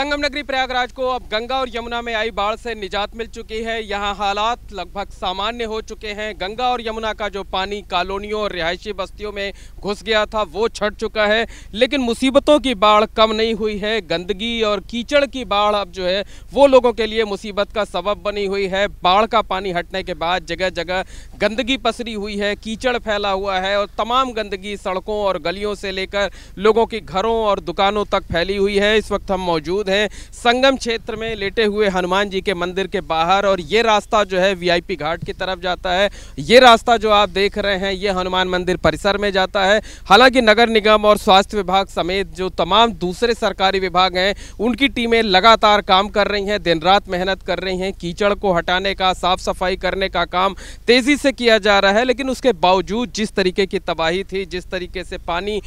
संगम नगरी प्रयागराज को अब गंगा और यमुना में आई बाढ़ से निजात मिल चुकी है यहाँ हालात लगभग सामान्य हो चुके हैं गंगा और यमुना का जो पानी कॉलोनियों और रिहायशी बस्तियों में घुस गया था वो छट चुका है लेकिन मुसीबतों की बाढ़ कम नहीं हुई है गंदगी और कीचड़ की बाढ़ अब जो है वो लोगों के लिए मुसीबत का सबब बनी हुई है बाढ़ का पानी हटने के बाद जगह जगह गंदगी पसरी हुई है कीचड़ फैला हुआ है और तमाम गंदगी सड़कों और गलियों से लेकर लोगों के घरों और दुकानों तक फैली हुई है इस वक्त हम मौजूद हैं संगम क्षेत्र में लेटे हुए हनुमान जी के मंदिर के बाहर और ये रास्ता जो है वीआईपी घाट की तरफ जाता है ये रास्ता जो आप देख रहे हैं ये हनुमान मंदिर परिसर में जाता है हालांकि नगर निगम और स्वास्थ्य विभाग समेत जो तमाम दूसरे सरकारी विभाग हैं उनकी टीमें लगातार काम कर रही हैं दिन रात मेहनत कर रही हैं कीचड़ को हटाने का साफ सफाई करने का काम तेज़ी से किया जा रहा है लेकिन उसके बावजूद जिस तरीके की तबाही थी जिस तरीके से पानी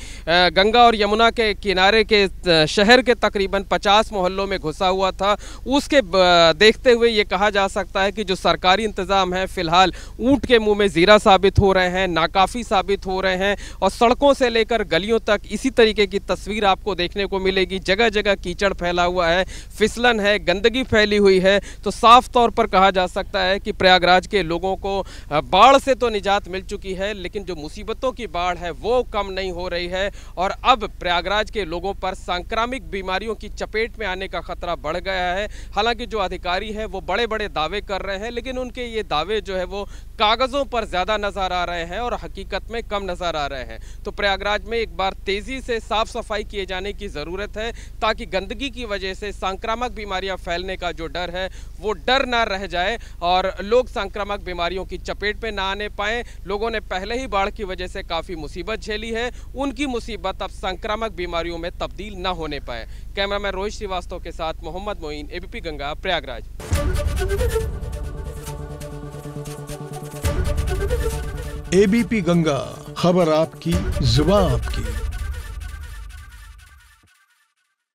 गंगा और यमुना के किनारे के शहर के तकरीबन खास मोहल्लों में घुसा हुआ था उसके देखते हुए ये कहा जा सकता है कि जो सरकारी इंतज़ाम है फिलहाल ऊँट के मुँह में ज़ीरा साबित हो रहे हैं नाकाफ़ी साबित हो रहे हैं और सड़कों से लेकर गलियों तक इसी तरीके की तस्वीर आपको देखने को मिलेगी जगह जगह कीचड़ फैला हुआ है फिसलन है गंदगी फैली हुई है तो साफ तौर पर कहा जा सकता है कि प्रयागराज के लोगों को बाढ़ से तो निजात मिल चुकी है लेकिन जो मुसीबतों की बाढ़ है वो कम नहीं हो रही है और अब प्रयागराज के लोगों पर सांक्रामिक बीमारियों की चपेट मार्केट में आने का खतरा बढ़ गया है हालांकि जो अधिकारी है वो बड़े बड़े दावे कर रहे हैं लेकिन उनके ये दावे जो है वो कागज़ों पर ज़्यादा नज़र आ रहे हैं और हकीकत में कम नज़र आ रहे हैं तो प्रयागराज में एक बार तेज़ी से साफ़ सफाई किए जाने की ज़रूरत है ताकि गंदगी की वजह से संक्रामक बीमारियां फैलने का जो डर है वो डर ना रह जाए और लोग संक्रामक बीमारियों की चपेट में ना आने पाए लोगों ने पहले ही बाढ़ की वजह से काफ़ी मुसीबत झेली है उनकी मुसीबत अब संक्रामक बीमारियों में तब्दील ना होने पाए मैन रोहित श्रीवास्तव के साथ मोहम्मद मोइन एबीपी गंगा प्रयागराज एबीपी गंगा खबर आपकी जुबा आपकी